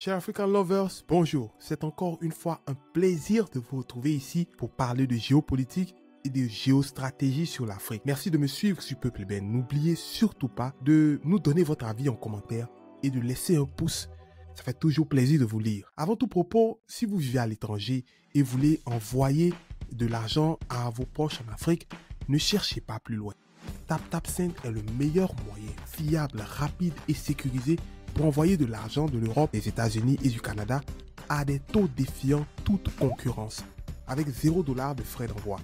Chers African Lovers, bonjour. C'est encore une fois un plaisir de vous retrouver ici pour parler de géopolitique et de géostratégie sur l'Afrique. Merci de me suivre sur Peuple Ben. N'oubliez surtout pas de nous donner votre avis en commentaire et de laisser un pouce. Ça fait toujours plaisir de vous lire. Avant tout propos, si vous vivez à l'étranger et voulez envoyer de l'argent à vos proches en Afrique, ne cherchez pas plus loin. TapTapSend est le meilleur moyen fiable, rapide et sécurisé pour envoyer de l'argent de l'Europe, des États-Unis et du Canada à des taux défiant toute concurrence, avec 0 dollars de frais d'envoi.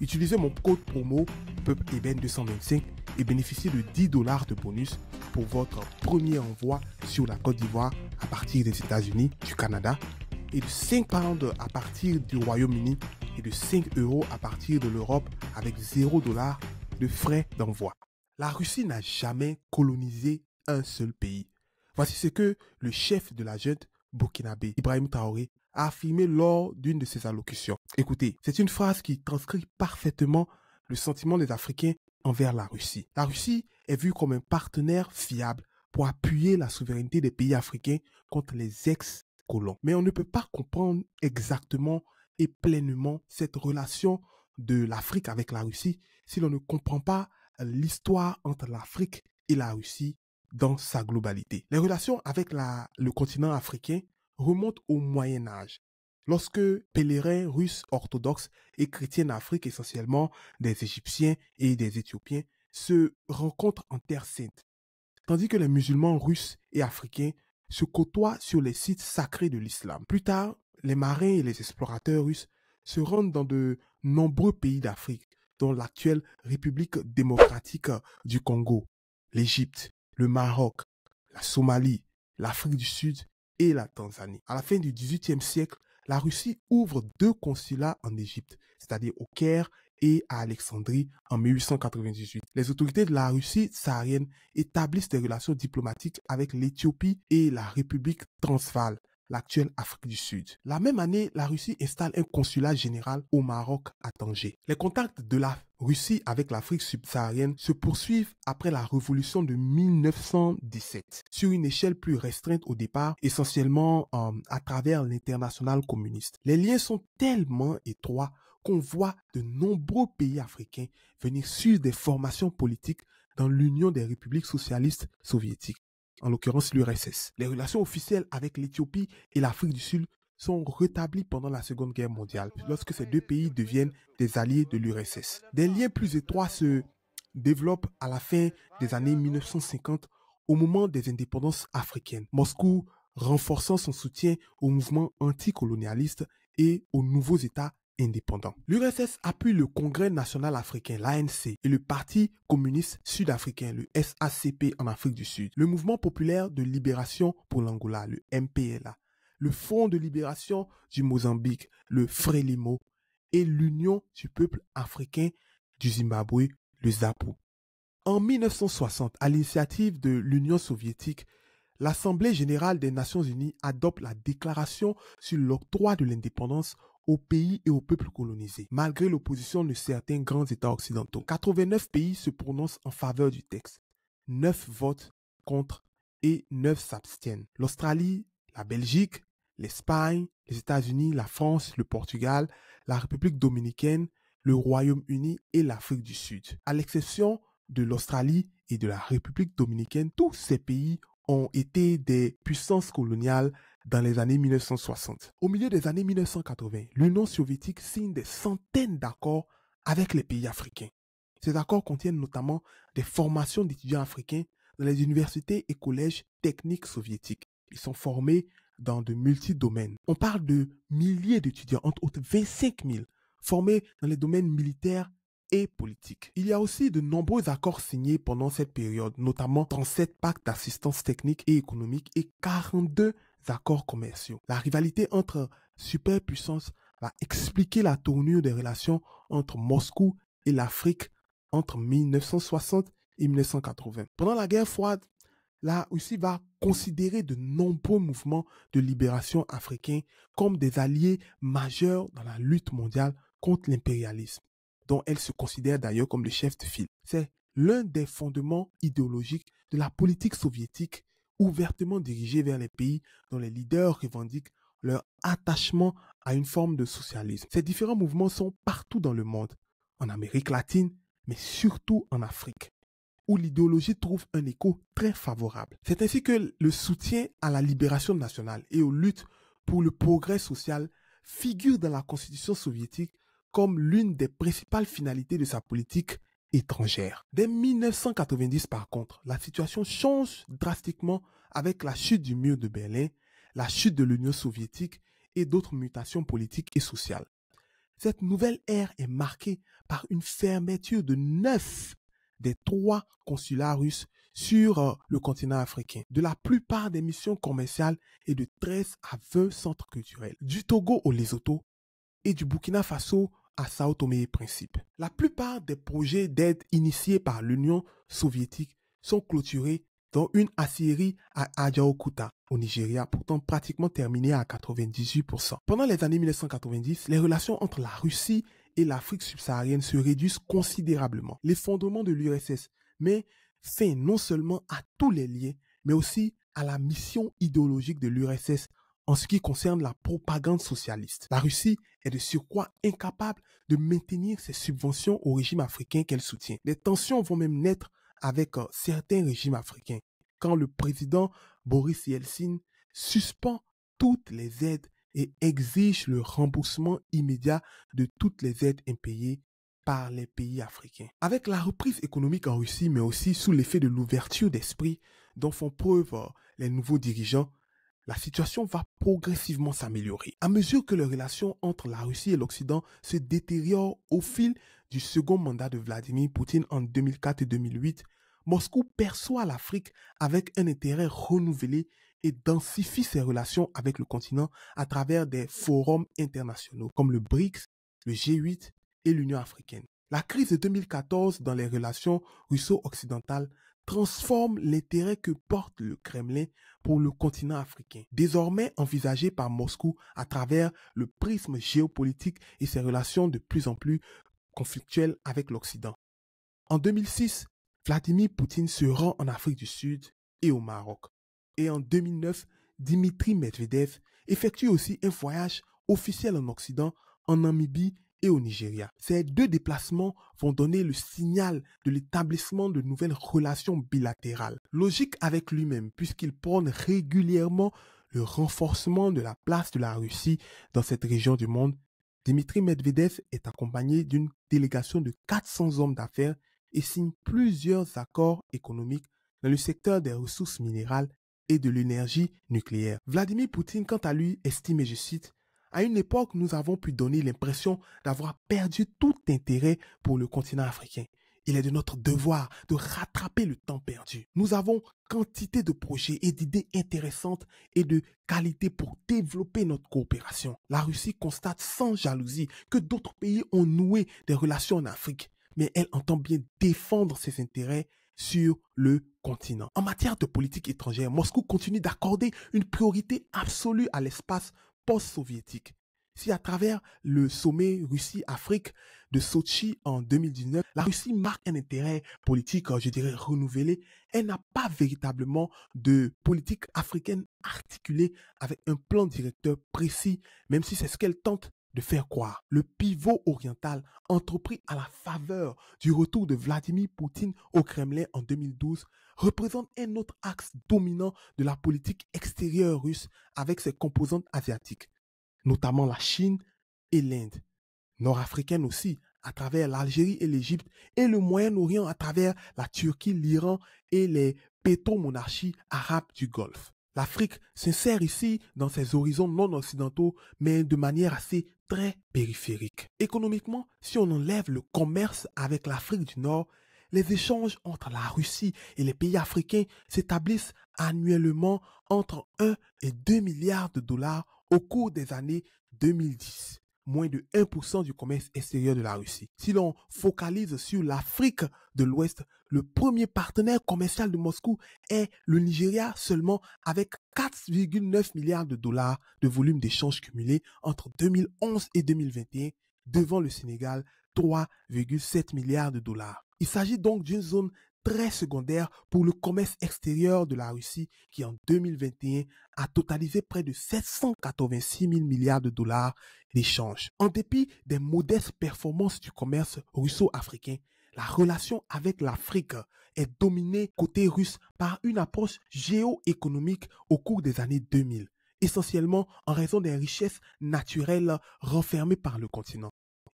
Utilisez mon code promo Peuple e e 225 et bénéficiez de 10 dollars de bonus pour votre premier envoi sur la Côte d'Ivoire à partir des États-Unis, du Canada, et de 5 pounds à partir du Royaume-Uni et de 5 euros à partir de l'Europe avec 0 dollars de frais d'envoi. La Russie n'a jamais colonisé un seul pays. Voici ce que le chef de la junte burkinabé, Ibrahim Traoré, a affirmé lors d'une de ses allocutions. Écoutez, c'est une phrase qui transcrit parfaitement le sentiment des Africains envers la Russie. La Russie est vue comme un partenaire fiable pour appuyer la souveraineté des pays africains contre les ex-colons. Mais on ne peut pas comprendre exactement et pleinement cette relation de l'Afrique avec la Russie si l'on ne comprend pas l'histoire entre l'Afrique et la Russie dans sa globalité. Les relations avec le continent africain remontent au Moyen Âge, lorsque pèlerins russes orthodoxes et chrétiens d'Afrique, essentiellement des Égyptiens et des Éthiopiens, se rencontrent en Terre sainte, tandis que les musulmans russes et africains se côtoient sur les sites sacrés de l'islam. Plus tard, les marins et les explorateurs russes se rendent dans de nombreux pays d'Afrique, dont l'actuelle République démocratique du Congo, l'Égypte, le Maroc, la Somalie, l'Afrique du Sud et la Tanzanie. À la fin du XVIIIe siècle, la Russie ouvre deux consulats en Égypte, c'est-à-dire au Caire et à Alexandrie en 1898. Les autorités de la Russie saharienne établissent des relations diplomatiques avec l'Éthiopie et la République Transvaal l'actuelle Afrique du Sud. La même année, la Russie installe un consulat général au Maroc à Tanger. Les contacts de la Russie avec l'Afrique subsaharienne se poursuivent après la révolution de 1917, sur une échelle plus restreinte au départ, essentiellement euh, à travers l'international communiste. Les liens sont tellement étroits qu'on voit de nombreux pays africains venir suivre des formations politiques dans l'Union des républiques socialistes soviétiques en l'occurrence l'URSS. Les relations officielles avec l'Éthiopie et l'Afrique du Sud sont rétablies pendant la Seconde Guerre mondiale, lorsque ces deux pays deviennent des alliés de l'URSS. Des liens plus étroits se développent à la fin des années 1950, au moment des indépendances africaines. Moscou renforçant son soutien au mouvement anticolonialiste et aux nouveaux États L'URSS appuie le Congrès national africain, l'ANC, et le Parti communiste sud-africain, le SACP en Afrique du Sud, le Mouvement populaire de libération pour l'Angola, le MPLA, le Front de libération du Mozambique, le FRELIMO, et l'Union du peuple africain du Zimbabwe, le ZAPU. En 1960, à l'initiative de l'Union soviétique, l'Assemblée générale des Nations unies adopte la déclaration sur l'octroi de l'indépendance aux pays et aux peuples colonisés, malgré l'opposition de certains grands États occidentaux. 89 pays se prononcent en faveur du texte, 9 votent contre et 9 s'abstiennent. L'Australie, la Belgique, l'Espagne, les États-Unis, la France, le Portugal, la République dominicaine, le Royaume-Uni et l'Afrique du Sud. À l'exception de l'Australie et de la République dominicaine, tous ces pays ont été des puissances coloniales dans les années 1960. Au milieu des années 1980, l'Union soviétique signe des centaines d'accords avec les pays africains. Ces accords contiennent notamment des formations d'étudiants africains dans les universités et collèges techniques soviétiques. Ils sont formés dans de multi domaines. On parle de milliers d'étudiants, entre autres 25 000, formés dans les domaines militaires et politiques. Il y a aussi de nombreux accords signés pendant cette période, notamment 37 pactes d'assistance technique et économique et 42 accords commerciaux. La rivalité entre superpuissances va expliquer la tournure des relations entre Moscou et l'Afrique entre 1960 et 1980. Pendant la guerre froide, la Russie va considérer de nombreux mouvements de libération africains comme des alliés majeurs dans la lutte mondiale contre l'impérialisme, dont elle se considère d'ailleurs comme le chef de file. C'est l'un des fondements idéologiques de la politique soviétique ouvertement dirigés vers les pays dont les leaders revendiquent leur attachement à une forme de socialisme. Ces différents mouvements sont partout dans le monde, en Amérique latine, mais surtout en Afrique, où l'idéologie trouve un écho très favorable. C'est ainsi que le soutien à la libération nationale et aux luttes pour le progrès social figure dans la constitution soviétique comme l'une des principales finalités de sa politique Dès 1990, par contre, la situation change drastiquement avec la chute du mur de Berlin, la chute de l'Union soviétique et d'autres mutations politiques et sociales. Cette nouvelle ère est marquée par une fermeture de neuf des trois consulats russes sur euh, le continent africain, de la plupart des missions commerciales et de 13 à 20 centres culturels. Du Togo au Lesotho et du Burkina Faso à Sao Tomé et Principe. La plupart des projets d'aide initiés par l'Union soviétique sont clôturés dans une aciérie à Ajaokuta au Nigeria, pourtant pratiquement terminée à 98%. Pendant les années 1990, les relations entre la Russie et l'Afrique subsaharienne se réduisent considérablement. L'effondrement de l'URSS met fin non seulement à tous les liens, mais aussi à la mission idéologique de l'URSS en ce qui concerne la propagande socialiste, la Russie est de surcroît incapable de maintenir ses subventions au régime africain qu'elle soutient. Les tensions vont même naître avec euh, certains régimes africains quand le président Boris Yeltsin suspend toutes les aides et exige le remboursement immédiat de toutes les aides impayées par les pays africains. Avec la reprise économique en Russie, mais aussi sous l'effet de l'ouverture d'esprit dont font preuve euh, les nouveaux dirigeants, la situation va progressivement s'améliorer. À mesure que les relations entre la Russie et l'Occident se détériorent au fil du second mandat de Vladimir Poutine en 2004 et 2008, Moscou perçoit l'Afrique avec un intérêt renouvelé et densifie ses relations avec le continent à travers des forums internationaux comme le BRICS, le G8 et l'Union africaine. La crise de 2014 dans les relations russo-occidentales transforme l'intérêt que porte le Kremlin pour le continent africain, désormais envisagé par Moscou à travers le prisme géopolitique et ses relations de plus en plus conflictuelles avec l'Occident. En 2006, Vladimir Poutine se rend en Afrique du Sud et au Maroc. Et en 2009, Dimitri Medvedev effectue aussi un voyage officiel en Occident, en Namibie et au Nigeria. Ces deux déplacements vont donner le signal de l'établissement de nouvelles relations bilatérales. Logique avec lui-même puisqu'il prône régulièrement le renforcement de la place de la Russie dans cette région du monde, Dmitri Medvedev est accompagné d'une délégation de 400 hommes d'affaires et signe plusieurs accords économiques dans le secteur des ressources minérales et de l'énergie nucléaire. Vladimir Poutine, quant à lui, estime, et je cite, à une époque, nous avons pu donner l'impression d'avoir perdu tout intérêt pour le continent africain. Il est de notre devoir de rattraper le temps perdu. Nous avons quantité de projets et d'idées intéressantes et de qualité pour développer notre coopération. La Russie constate sans jalousie que d'autres pays ont noué des relations en Afrique, mais elle entend bien défendre ses intérêts sur le continent. En matière de politique étrangère, Moscou continue d'accorder une priorité absolue à l'espace post-soviétique. Si à travers le sommet Russie-Afrique de Sochi en 2019, la Russie marque un intérêt politique, euh, je dirais, renouvelé, elle n'a pas véritablement de politique africaine articulée avec un plan directeur précis, même si c'est ce qu'elle tente de faire croire. Le pivot oriental entrepris à la faveur du retour de Vladimir Poutine au Kremlin en 2012 représente un autre axe dominant de la politique extérieure russe avec ses composantes asiatiques, notamment la Chine et l'Inde, nord-africaine aussi, à travers l'Algérie et l'Égypte, et le Moyen-Orient à travers la Turquie, l'Iran et les pétomonarchies arabes du Golfe. L'Afrique s'insère ici dans ses horizons non occidentaux, mais de manière assez très périphérique. Économiquement, si on enlève le commerce avec l'Afrique du Nord, les échanges entre la Russie et les pays africains s'établissent annuellement entre 1 et 2 milliards de dollars au cours des années 2010 moins de 1% du commerce extérieur de la Russie. Si l'on focalise sur l'Afrique de l'Ouest, le premier partenaire commercial de Moscou est le Nigeria seulement avec 4,9 milliards de dollars de volume d'échanges cumulés entre 2011 et 2021 devant le Sénégal 3,7 milliards de dollars. Il s'agit donc d'une zone très secondaire pour le commerce extérieur de la Russie qui en 2021 a totalisé près de 786 000 milliards de dollars d'échanges. En dépit des modestes performances du commerce russo-africain, la relation avec l'Afrique est dominée côté russe par une approche géoéconomique au cours des années 2000, essentiellement en raison des richesses naturelles renfermées par le continent.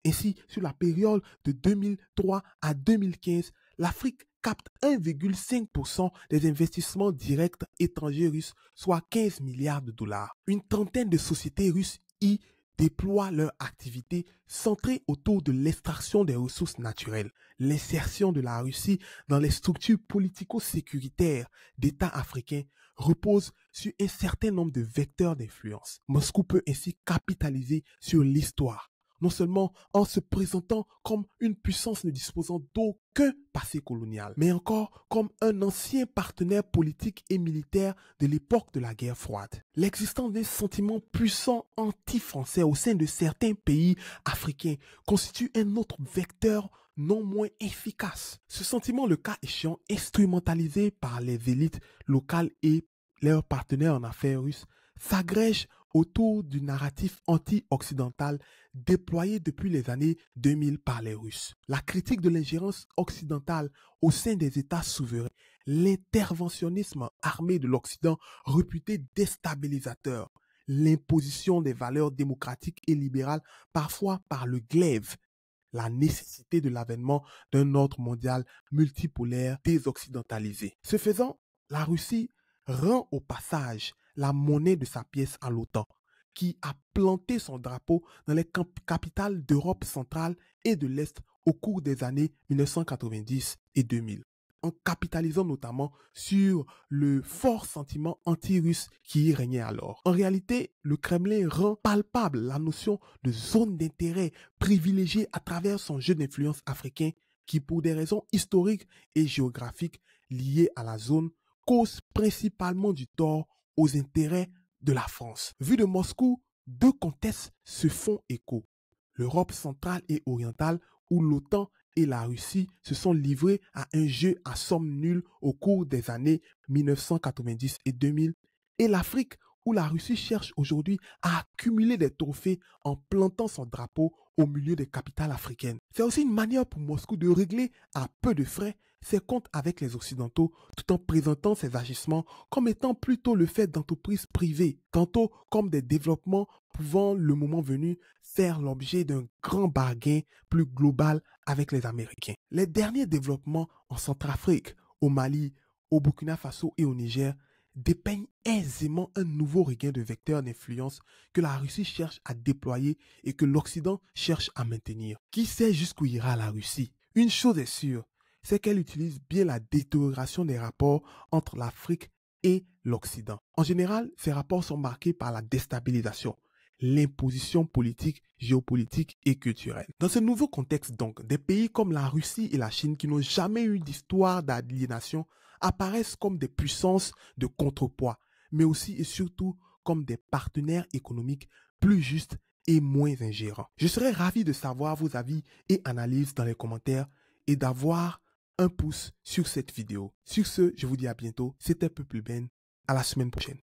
Ainsi, sur la période de 2003 à 2015, l'Afrique capte 1,5% des investissements directs étrangers russes, soit 15 milliards de dollars. Une trentaine de sociétés russes y déploient leur activité centrée autour de l'extraction des ressources naturelles, l'insertion de la Russie dans les structures politico-sécuritaires d'États africains repose sur un certain nombre de vecteurs d'influence. Moscou peut ainsi capitaliser sur l'histoire, non seulement en se présentant comme une puissance ne disposant d'aucun passé colonial, mais encore comme un ancien partenaire politique et militaire de l'époque de la guerre froide. L'existence d'un sentiment puissant anti-français au sein de certains pays africains constitue un autre vecteur non moins efficace. Ce sentiment, le cas échéant, instrumentalisé par les élites locales et leurs partenaires en affaires russes, s'agrège autour du narratif anti-occidental déployé depuis les années 2000 par les Russes. La critique de l'ingérence occidentale au sein des États souverains, l'interventionnisme armé de l'Occident réputé déstabilisateur, l'imposition des valeurs démocratiques et libérales parfois par le glaive, la nécessité de l'avènement d'un ordre mondial multipolaire désoccidentalisé. Ce faisant, la Russie rend au passage la monnaie de sa pièce à l'OTAN, qui a planté son drapeau dans les capitales d'Europe centrale et de l'Est au cours des années 1990 et 2000, en capitalisant notamment sur le fort sentiment anti-russe qui y régnait alors. En réalité, le Kremlin rend palpable la notion de zone d'intérêt privilégiée à travers son jeu d'influence africain qui, pour des raisons historiques et géographiques liées à la zone, cause principalement du tort aux intérêts de la France. Vu de Moscou, deux contextes se font écho. L'Europe centrale et orientale, où l'OTAN et la Russie se sont livrés à un jeu à somme nulle au cours des années 1990 et 2000, et l'Afrique, où la Russie cherche aujourd'hui à accumuler des trophées en plantant son drapeau au milieu des capitales africaines. C'est aussi une manière pour Moscou de régler à peu de frais ses comptes avec les Occidentaux tout en présentant ses agissements comme étant plutôt le fait d'entreprises privées, tantôt comme des développements pouvant, le moment venu, faire l'objet d'un grand bargain plus global avec les Américains. Les derniers développements en Centrafrique, au Mali, au Burkina Faso et au Niger dépeignent aisément un nouveau regain de vecteurs d'influence que la Russie cherche à déployer et que l'Occident cherche à maintenir. Qui sait jusqu'où ira la Russie Une chose est sûre, c'est qu'elle utilise bien la détérioration des rapports entre l'Afrique et l'Occident. En général, ces rapports sont marqués par la déstabilisation, l'imposition politique, géopolitique et culturelle. Dans ce nouveau contexte donc, des pays comme la Russie et la Chine qui n'ont jamais eu d'histoire d'aliénation apparaissent comme des puissances de contrepoids, mais aussi et surtout comme des partenaires économiques plus justes et moins ingérants. Je serais ravi de savoir vos avis et analyses dans les commentaires et d'avoir un pouce sur cette vidéo. Sur ce, je vous dis à bientôt. C'était plus Ben. À la semaine prochaine.